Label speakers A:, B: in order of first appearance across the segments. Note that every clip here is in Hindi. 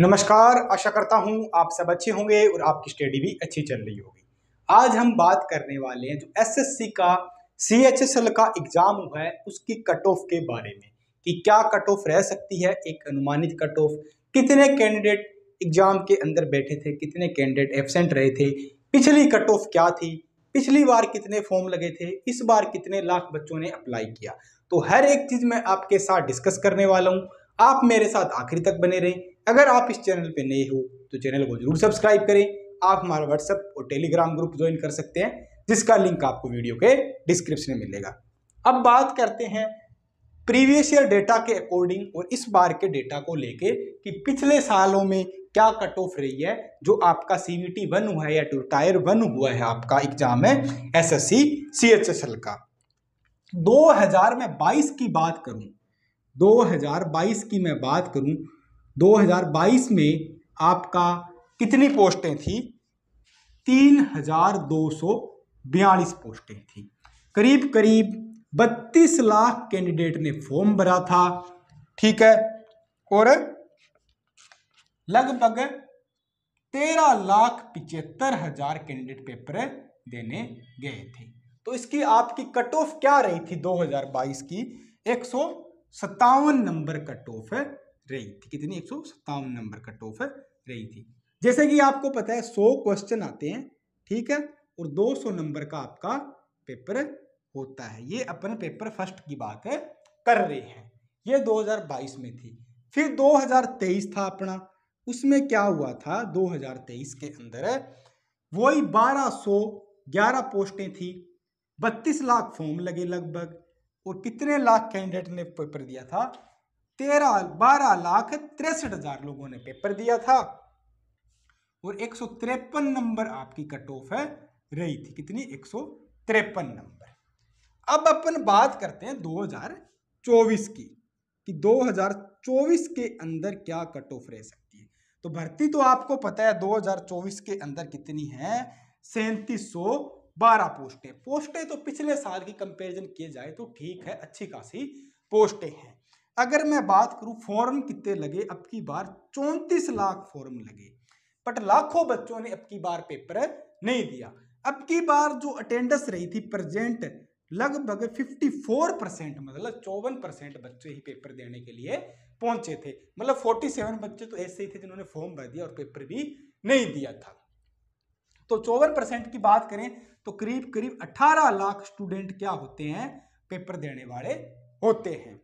A: नमस्कार आशा करता हूँ आप सब अच्छे होंगे और आपकी स्टडी भी अच्छी चल रही होगी आज हम बात करने वाले हैं जो एसएससी का सी एच एस एल का एग्ज़ाम हुआ है उसकी कट ऑफ के बारे में कि क्या कट ऑफ रह सकती है एक अनुमानित कट ऑफ कितने कैंडिडेट एग्ज़ाम के अंदर बैठे थे कितने कैंडिडेट एबसेंट रहे थे पिछली कट ऑफ क्या थी पिछली बार कितने फॉर्म लगे थे इस बार कितने लाख बच्चों ने अप्लाई किया तो हर एक चीज़ मैं आपके साथ डिस्कस करने वाला हूँ आप मेरे साथ आखिरी तक बने रहें अगर आप इस चैनल पर नए हो तो चैनल को जरूर सब्सक्राइब करें आप हमारा व्हाट्सएप और टेलीग्राम ग्रुप ज्वाइन कर सकते हैं जिसका लिंक आपको वीडियो के डिस्क्रिप्शन में मिलेगा अब बात करते हैं प्रीवियस ईयर डेटा के अकॉर्डिंग और इस बार के डेटा को लेके कि पिछले सालों में क्या कट ऑफ रही है जो आपका सी वी टी वन हुआ है या टायर वन हुआ है आपका एग्जाम है S S C C H S L का हजार में 22 की बात करूं 2022 की मैं बात करूं 2022 में आपका कितनी पोस्टें थी तीन हजार दो सौ बयालीस पोस्टें थी करीब करीब बत्तीस लाख कैंडिडेट ने फॉर्म भरा था ठीक है और लगभग तेरह लाख पिचहत्तर हजार कैंडिडेट पेपर देने गए थे तो इसकी आपकी कट ऑफ क्या रही थी 2022 की एक सौ सत्तावन नंबर कट ऑफ रही थी कितनी एक नंबर कट ऑफ रही थी जैसे कि आपको पता है सौ क्वेश्चन आते हैं ठीक है और 200 नंबर का आपका पेपर होता है ये अपन पेपर फर्स्ट की बात है कर रहे हैं ये 2022 में थी फिर 2023 था अपना उसमें क्या हुआ था 2023 के अंदर वही ग्यारह पोस्टें थी 32 लाख फॉर्म लगे लगभग और कितने लाख कैंडिडेट ने पेपर दिया था तेरह बारह लाख तिरसठ हजार लोगों ने पेपर दिया था और एक सौ तिरपन नंबर आपकी कट ऑफ है रही थी कितनी एक सौ तिरपन नंबर अब अपन बात करते हैं 2024 की कि 2024 के अंदर क्या कट ऑफ रह सकती है तो भर्ती तो आपको पता है 2024 के अंदर कितनी है सैंतीस सौ बारह पोस्टें पोस्टें तो पिछले साल की कंपेरिजन किए जाए तो ठीक है अच्छी खासी पोस्टें हैं अगर मैं बात करूं फॉर्म कितने लगे अब की बार चौंतीस लाख फॉर्म लगे बट लाखों बच्चों ने अब की बार पेपर नहीं दिया अब की बार जो अटेंडेंस रही थी प्रेजेंट लगभग 54 परसेंट मतलब चौवन परसेंट बच्चे ही पेपर देने के लिए पहुंचे थे मतलब 47 बच्चे तो ऐसे ही थे जिन्होंने फॉर्म भर दिया और पेपर भी नहीं दिया था तो चौवन परसेंट की बात करें तो करीब करीब 18 लाख स्टूडेंट क्या होते हैं पेपर देने वाले होते हैं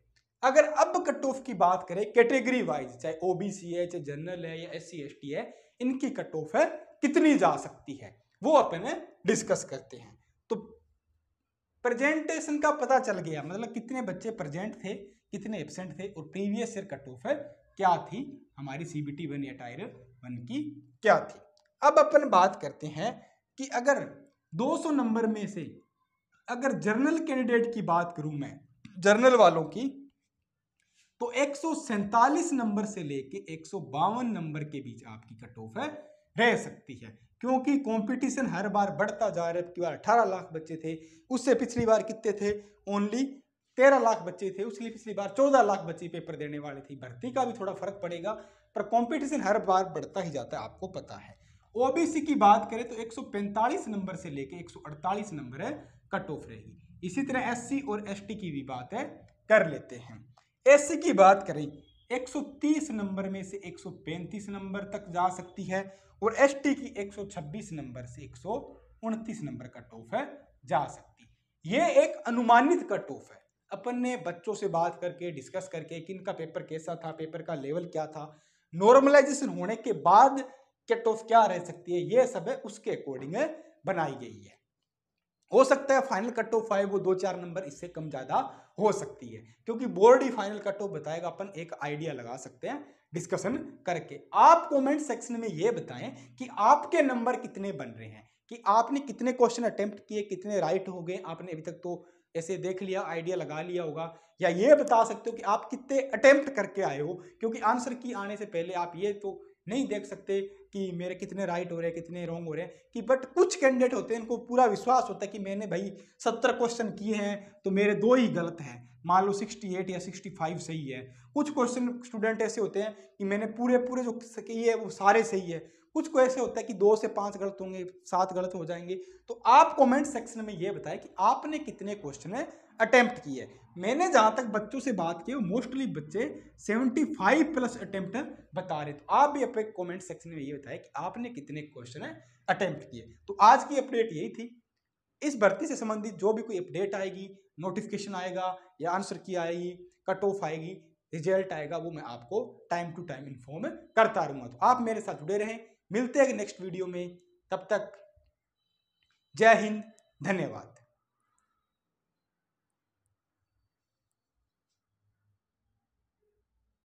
A: अगर अब कट ऑफ की बात करें कैटेगरी वाइज चाहे ओबीसी है चाहे जनरल है या एस सी है इनकी कट ऑफ है कितनी जा सकती है वो अपन डिस्कस करते हैं तो प्रेजेंटेशन का पता चल गया मतलब कितने बच्चे प्रेजेंट थे कितने एबसेंट थे और प्रीवियस ईयर कट ऑफ है क्या थी हमारी टी वन या टायर वन की क्या थी अब अपन बात करते हैं कि अगर 200 नंबर में से अगर जर्नल कैंडिडेट की बात करूं मैं जर्नल वालों की तो एक नंबर से लेके एक नंबर के बीच आपकी कट ऑफ है रह सकती है क्योंकि कंपटीशन हर बार बढ़ता जा रहा है की बार अठारह लाख बच्चे थे उससे पिछली बार कितने थे ओनली तेरह लाख बच्चे थे उसके लिए पिछली बार चौदह लाख बच्चे पेपर देने वाले थे भर्ती का भी थोड़ा फर्क पड़ेगा पर कंपटीशन हर बार बढ़ता ही जाता है आपको पता है ओबीसी की बात करें तो 145 नंबर से लेकर 148 नंबर है कट ऑफ रहेगी इसी तरह एससी और एसटी की भी बात है कर लेते हैं एससी की बात करें 130 नंबर में से 135 नंबर तक जा सकती है और एसटी की 126 नंबर से एक नंबर कट ऑफ है जा सकती ये एक अनुमानित कट ऑफ है अपन ने बच्चों से बात करके डिस्कस करके कि इनका पेपर कैसा था पेपर का लेवल क्या था नॉर्मलाइजेशन होने के बाद कट ऑफ तो क्या रह सकती है ये सब है उसके अकॉर्डिंग बनाई गई है हो सकता है फाइनल कट ऑफ आए वो दो चार नंबर इससे कम ज़्यादा हो सकती है क्योंकि बोर्ड ही फाइनल कट ऑफ बताएगा अपन एक आइडिया लगा सकते हैं डिस्कशन करके आप कमेंट सेक्शन में ये बताएं कि आपके नंबर कितने बन रहे हैं कि आपने कितने क्वेश्चन अटेम्प्ट किए कितने राइट हो गए आपने अभी तक तो ऐसे देख लिया आइडिया लगा लिया होगा या ये बता सकते हो कि आप कितने अटेम्प्ट करके आए हो क्योंकि आंसर की आने से पहले आप ये तो नहीं देख सकते कि मेरे कितने राइट हो रहे हैं कितने रॉन्ग हो रहे हैं कि बट कुछ कैंडिडेट होते हैं इनको पूरा विश्वास होता है कि मैंने भाई सत्तर क्वेश्चन किए हैं तो मेरे दो ही गलत हैं मान लो सिक्सटी एट या सिक्सटी फाइव सही है कुछ क्वेश्चन स्टूडेंट ऐसे होते हैं कि मैंने पूरे पूरे जो किए वो सारे सही है कुछ को ऐसे होता है कि दो से पांच गलत होंगे सात गलत हो जाएंगे तो आप कमेंट सेक्शन में ये बताएं कि आपने कितने क्वेश्चन अटैम्प्ट किए मैंने जहाँ तक बच्चों से बात की मोस्टली बच्चे 75 प्लस अटैम्प्ट बता रहे तो आप भी अपने कमेंट सेक्शन में ये बताएं कि आपने कितने क्वेश्चन अटैम्प्ट किए तो आज की अपडेट यही थी इस भर्ती से संबंधित जो भी कोई अपडेट आएगी नोटिफिकेशन आएगा या आंसर की आएगी कट ऑफ आएगी रिजल्ट आएगा वो मैं आपको टाइम टू टाइम इन्फॉर्म करता रहूँगा तो आप मेरे साथ जुड़े रहें मिलते हैं नेक्स्ट वीडियो में तब तक जय हिंद धन्यवाद